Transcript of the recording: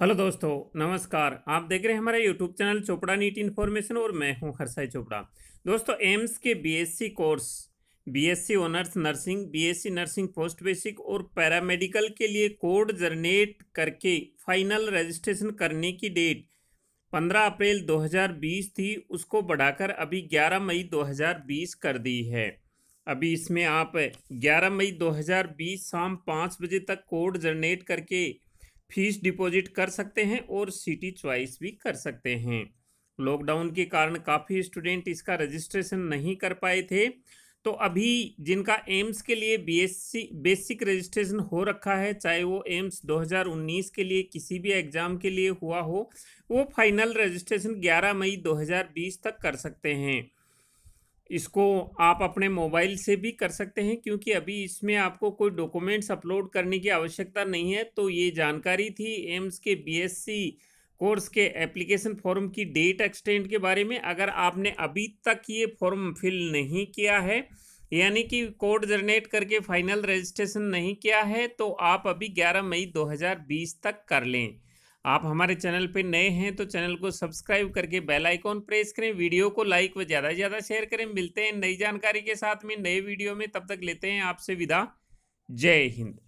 hello दोस्तों नमस्कार आप देख रहे हैं हमारा YouTube channel Chopra NEET information और मैं हूं हरसाई चोपड़ा दोस्तों एम्स के BSc course BSc honours nursing BSc nursing post basic और पैरामेडिकल के लिए कोड जनरेट करके फाइनल रजिस्ट्रेशन करने की डेट 15 अप्रैल 2020 थी उसको बढ़ाकर अभी 11 मई 2020 कर दी है अभी इसमें आप 11 मई 2020 शाम 5 बजे तक कोड जनरेट करके फीस डिपॉजिट कर सकते हैं और सिटी च्वाइस भी कर सकते हैं लॉकडाउन के कारण काफ़ी स्टूडेंट इसका रजिस्ट्रेशन नहीं कर पाए थे तो अभी जिनका एम्स के लिए बीएससी बेसिक रजिस्ट्रेशन हो रखा है चाहे वो एम्स 2019 के लिए किसी भी एग्ज़ाम के लिए हुआ हो वो फाइनल रजिस्ट्रेशन 11 मई 2020 तक कर सकते हैं इसको आप अपने मोबाइल से भी कर सकते हैं क्योंकि अभी इसमें आपको कोई डॉक्यूमेंट्स अपलोड करने की आवश्यकता नहीं है तो ये जानकारी थी एम्स के बीएससी कोर्स के एप्लीकेशन फॉर्म की डेट एक्सटेंड के बारे में अगर आपने अभी तक ये फॉर्म फिल नहीं किया है यानी कि कोड जनरेट करके फाइनल रजिस्ट्रेशन नहीं किया है तो आप अभी 11 मई 2020 तक कर लें आप हमारे चैनल पर नए हैं तो चैनल को सब्सक्राइब करके बेल आइकॉन प्रेस करें वीडियो को लाइक व ज़्यादा से ज़्यादा शेयर करें मिलते हैं नई जानकारी के साथ में नए वीडियो में तब तक लेते हैं आपसे विदा जय हिंद